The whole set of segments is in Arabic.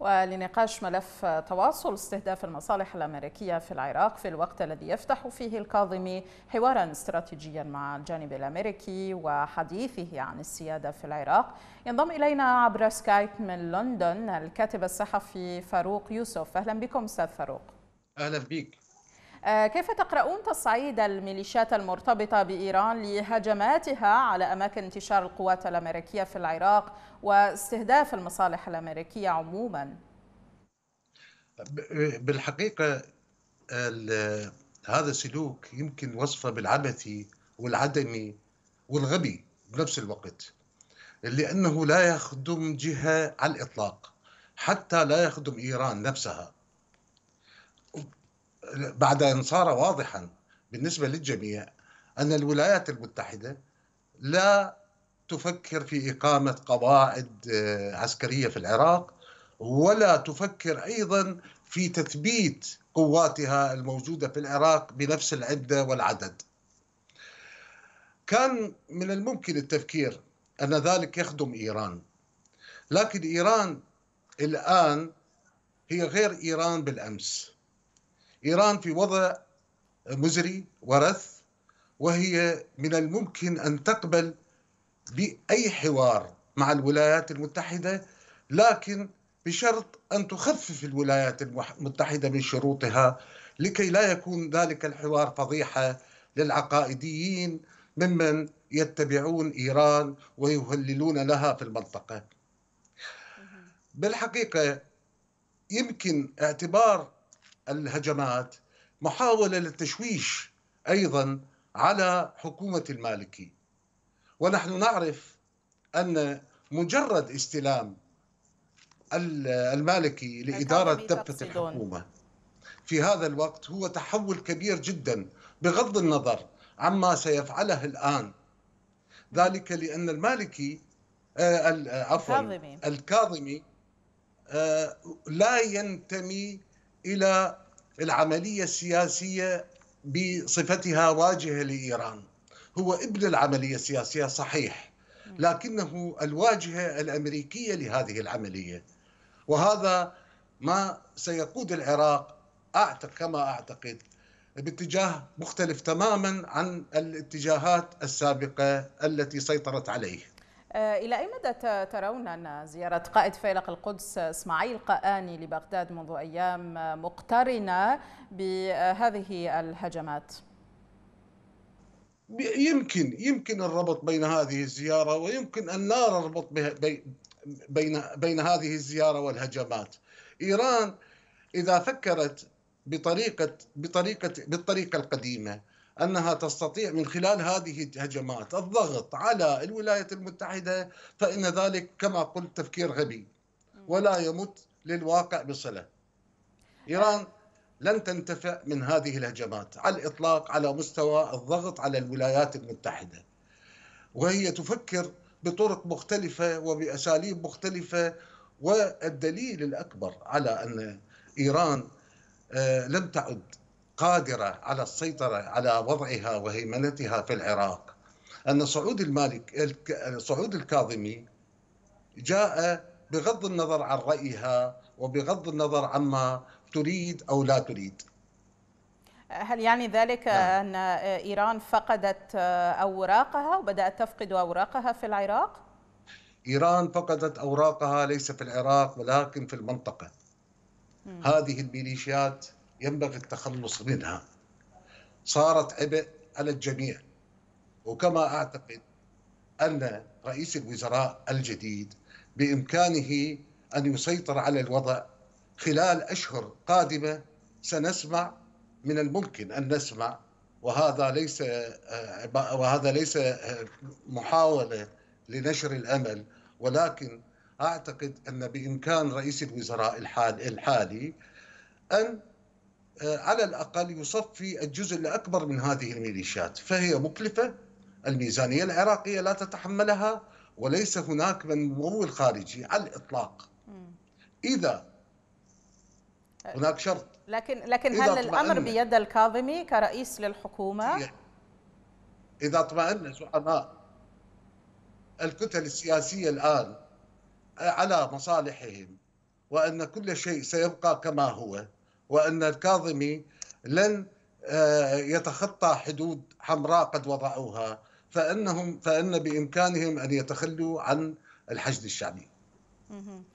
ولنقاش ملف تواصل استهداف المصالح الأمريكية في العراق في الوقت الذي يفتح فيه الكاظمي حوارا استراتيجيا مع الجانب الأمريكي وحديثه عن السيادة في العراق ينضم إلينا عبر سكايب من لندن الكاتب الصحفي فاروق يوسف أهلا بكم أستاذ فاروق أهلا بك آه، كيف تقرؤون تصعيد الميليشيات المرتبطة بإيران لهجماتها على أماكن انتشار القوات الأمريكية في العراق واستهداف المصالح الأمريكية عموما؟ بالحقيقة هذا سلوك يمكن وصفه بالعبثي والعدمي والغبي بنفس الوقت لأنه لا يخدم جهة على الإطلاق حتى لا يخدم إيران نفسها بعد أن صار واضحا بالنسبة للجميع أن الولايات المتحدة لا تفكر في إقامة قواعد آه، عسكرية في العراق ولا تفكر أيضا في تثبيت قواتها الموجودة في العراق بنفس العدة والعدد كان من الممكن التفكير أن ذلك يخدم إيران لكن إيران الآن هي غير إيران بالأمس إيران في وضع مزري ورث وهي من الممكن أن تقبل بأي حوار مع الولايات المتحدة لكن بشرط أن تخفف الولايات المتحدة من شروطها لكي لا يكون ذلك الحوار فضيحة للعقائديين ممن يتبعون إيران ويهللون لها في المنطقة بالحقيقة يمكن اعتبار الهجمات محاولة للتشويش أيضا على حكومة المالكي ونحن نعرف أن مجرد استلام المالكي لإدارة دبة الحكومة في هذا الوقت هو تحول كبير جدا بغض النظر عما سيفعله الآن ذلك لأن المالكي آه، آه، عفوا الكاظمي آه، لا ينتمي الى العمليه السياسيه بصفتها واجهه لايران. هو ابن العمليه السياسيه صحيح لكنه الواجهه الامريكيه لهذه العمليه. وهذا ما سيقود العراق اعتقد كما اعتقد باتجاه مختلف تماما عن الاتجاهات السابقه التي سيطرت عليه. آه، إلى أي مدى ترون أن زيارة قائد فيلق القدس إسماعيل قآني لبغداد منذ أيام مقترنة بهذه الهجمات؟ يمكن يمكن الربط بين هذه الزيارة ويمكن أن لا نربط بين بين هذه الزيارة والهجمات. إيران إذا فكرت بطريقة بطريقة بالطريقة القديمة انها تستطيع من خلال هذه الهجمات الضغط على الولايات المتحده فان ذلك كما قلت تفكير غبي ولا يمت للواقع بصله. ايران لن تنتفع من هذه الهجمات على الاطلاق على مستوى الضغط على الولايات المتحده. وهي تفكر بطرق مختلفه وباساليب مختلفه والدليل الاكبر على ان ايران آه، لم تعد قادرة على السيطرة على وضعها وهيمنتها في العراق أن صعود المالك صعود الكاظمي جاء بغض النظر عن رأيها وبغض النظر عما تريد أو لا تريد هل يعني ذلك لا. نعم. أن إيران فقدت أوراقها وبدأت تفقد أوراقها في العراق؟ إيران فقدت أوراقها ليس في العراق ولكن في المنطقة م. هذه الميليشيات ينبغي التخلص منها صارت عبء على الجميع وكما أعتقد أن رئيس الوزراء الجديد بإمكانه أن يسيطر على الوضع خلال أشهر قادمة سنسمع من الممكن أن نسمع وهذا ليس وهذا ليس محاولة لنشر الأمل ولكن أعتقد أن بإمكان رئيس الوزراء الحالي أن آه، على الاقل يصفي الجزء الاكبر من هذه الميليشيات فهي مكلفه الميزانيه العراقيه لا تتحملها وليس هناك من ممول خارجي على الاطلاق اذا هناك شرط لكن لكن هل الامر بيد الكاظمي كرئيس للحكومه؟ اذا اطمئن زعماء الكتل السياسيه الان على مصالحهم وان كل شيء سيبقى كما هو وأن الكاظمي لن آه، يتخطى حدود حمراء قد وضعوها فانهم فان بامكانهم ان يتخلوا عن الحشد الشعبي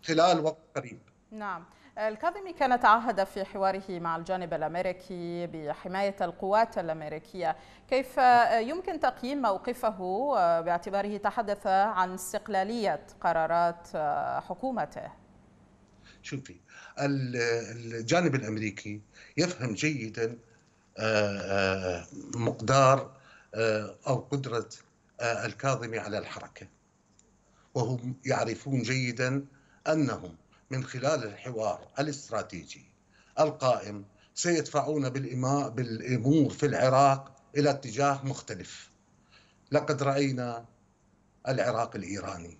خلال وقت قريب. نعم. الكاظمي كان تعهد في حواره مع الجانب الامريكي بحمايه القوات الامريكيه، كيف آه، يمكن تقييم موقفه آه، باعتباره تحدث عن استقلاليه قرارات حكومته؟ شوفي الجانب الامريكي يفهم جيدا آه، آه، مقدار آه، او قدره الكاظمي على الحركه وهم يعرفون جيدا انهم من خلال الحوار الاستراتيجي القائم سيدفعون بالامور في العراق الى اتجاه مختلف لقد راينا العراق الايراني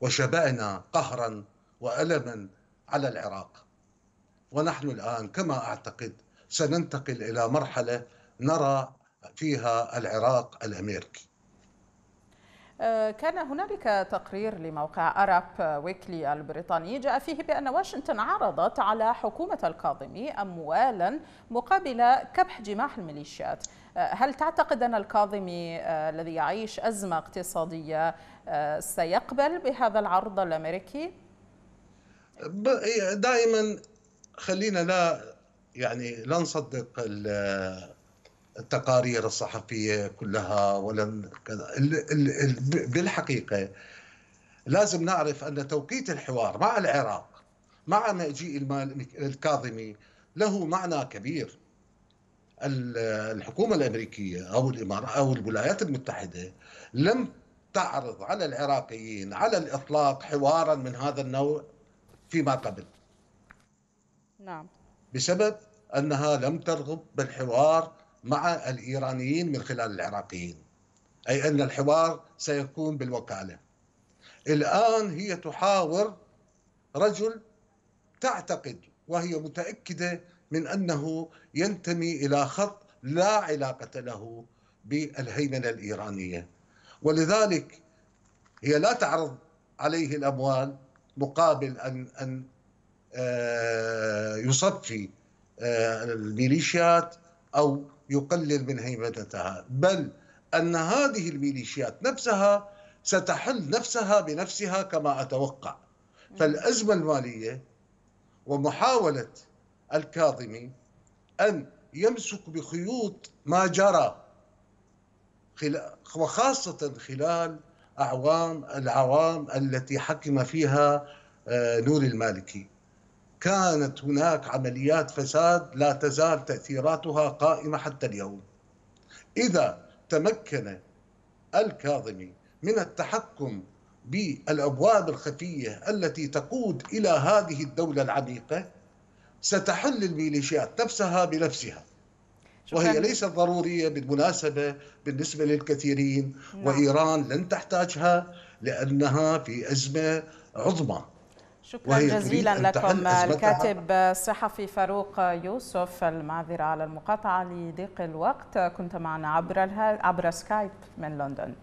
وشبعنا قهرا والما على العراق ونحن الان كما اعتقد سننتقل الى مرحله نرى فيها العراق الامريكي أه، كان هنالك تقرير لموقع أراب ويكلي البريطاني جاء فيه بأن واشنطن عرضت على حكومة الكاظمي أموالا مقابل كبح جماح الميليشيات أه، هل تعتقد أن الكاظمي أه، الذي يعيش أزمة اقتصادية سيقبل بهذا العرض الأمريكي؟ إيه، دائما خلينا لا يعني لا نصدق التقارير الصحفيه كلها ولا بالحقيقه لازم نعرف ان توقيت الحوار مع العراق مع مجيء الكاظمي له معنى كبير الحكومه الامريكيه او الامارات او الولايات المتحده لم تعرض على العراقيين على الاطلاق حوارا من هذا النوع فيما قبل نعم بسبب أنها لم ترغب بالحوار مع الإيرانيين من خلال العراقيين أي أن الحوار سيكون بالوكالة الآن هي تحاور رجل تعتقد وهي متأكدة من أنه ينتمي إلى خط لا علاقة له بالهيمنة الإيرانية ولذلك هي لا تعرض عليه الأموال مقابل ان ان آه، يصفي آه، الميليشيات او يقلل من هيبتها بل ان هذه الميليشيات نفسها ستحل نفسها بنفسها كما اتوقع فالازمه الماليه ومحاوله الكاظمي ان يمسك بخيوط ما جرى خلال وخاصه خلال أعوام العوام التي حكم فيها آه، نور المالكي كانت هناك عمليات فساد لا تزال تأثيراتها قائمة حتى اليوم إذا تمكن الكاظمي من التحكم بالابواب الخفيه التي تقود الى هذه الدوله العميقه ستحل الميليشيات نفسها بنفسها وهي ليست ضرورية بالمناسبة بالنسبة للكثيرين نعم. وإيران لن تحتاجها لأنها في أزمة عظمى شكرا جزيلا لكم الكاتب الصحفي فاروق يوسف المعذرة على المقاطعة لضيق الوقت كنت معنا عبر عبر سكايب من لندن